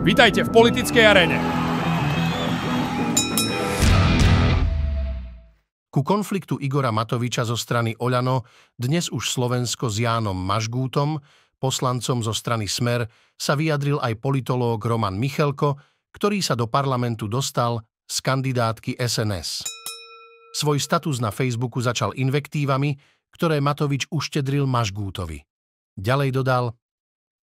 Vítajte v politickej arene. Ku konfliktu Igora Matoviča zo strany Oľano dnes už Slovensko s Jánom Mažgútom, poslancom zo strany Smer, sa vyjadril aj politológ Roman Michelko, ktorý sa do parlamentu dostal z kandidátky SNS. Svoj status na Facebooku začal invektívami, ktoré Matovič uštedril Mažgútovi. Ďalej dodal,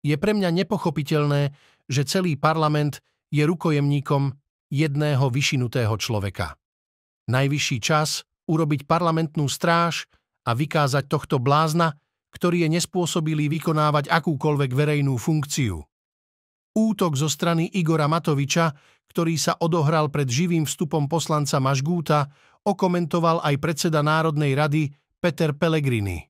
je pre mňa nepochopiteľné, že celý parlament je rukojemníkom jedného vyšinutého človeka. Najvyšší čas urobiť parlamentnú stráž a vykázať tohto blázna, ktorý je nespôsobilý vykonávať akúkoľvek verejnú funkciu. Útok zo strany Igora Matoviča, ktorý sa odohral pred živým vstupom poslanca Mažgúta, okomentoval aj predseda Národnej rady Peter Pellegrini.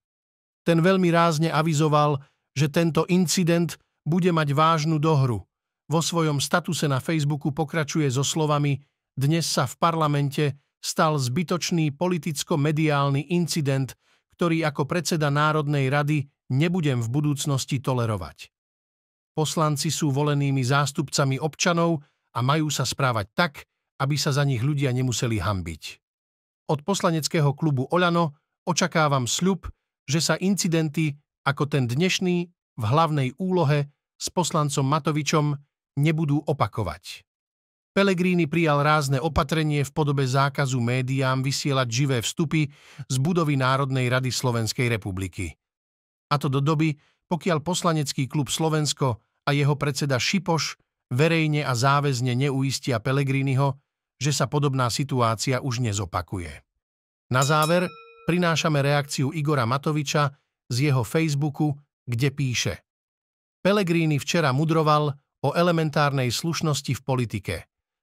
Ten veľmi rázne avizoval, že tento incident bude mať vážnu dohru. Vo svojom statuse na Facebooku pokračuje so slovami Dnes sa v parlamente stal zbytočný politicko-mediálny incident, ktorý ako predseda Národnej rady nebudem v budúcnosti tolerovať. Poslanci sú volenými zástupcami občanov a majú sa správať tak, aby sa za nich ľudia nemuseli hambiť. Od poslaneckého klubu Oľano očakávam sľub, že sa incidenty ako ten dnešný v hlavnej úlohe s poslancom Matovičom nebudú opakovať. Pelegrini prijal rázne opatrenie v podobe zákazu médiám vysielať živé vstupy z budovy Národnej rady Slovenskej republiky. A to do doby, pokiaľ poslanecký klub Slovensko a jeho predseda Šipoš verejne a záväzne neuistia Pelegriniho, že sa podobná situácia už nezopakuje. Na záver prinášame reakciu Igora Matoviča z jeho Facebooku kde píše Pelegrini včera mudroval o elementárnej slušnosti v politike.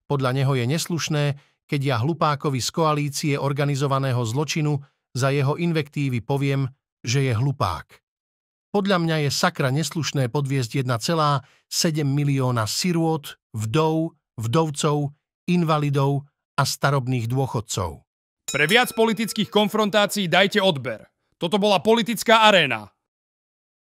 Podľa neho je neslušné, keď ja hlupákovi z koalície organizovaného zločinu za jeho invektívy poviem, že je hlupák. Podľa mňa je sakra neslušné podviezť 1,7 milióna sirôt, vdov, vdovcov, invalidov a starobných dôchodcov. Pre viac politických konfrontácií dajte odber. Toto bola politická aréna.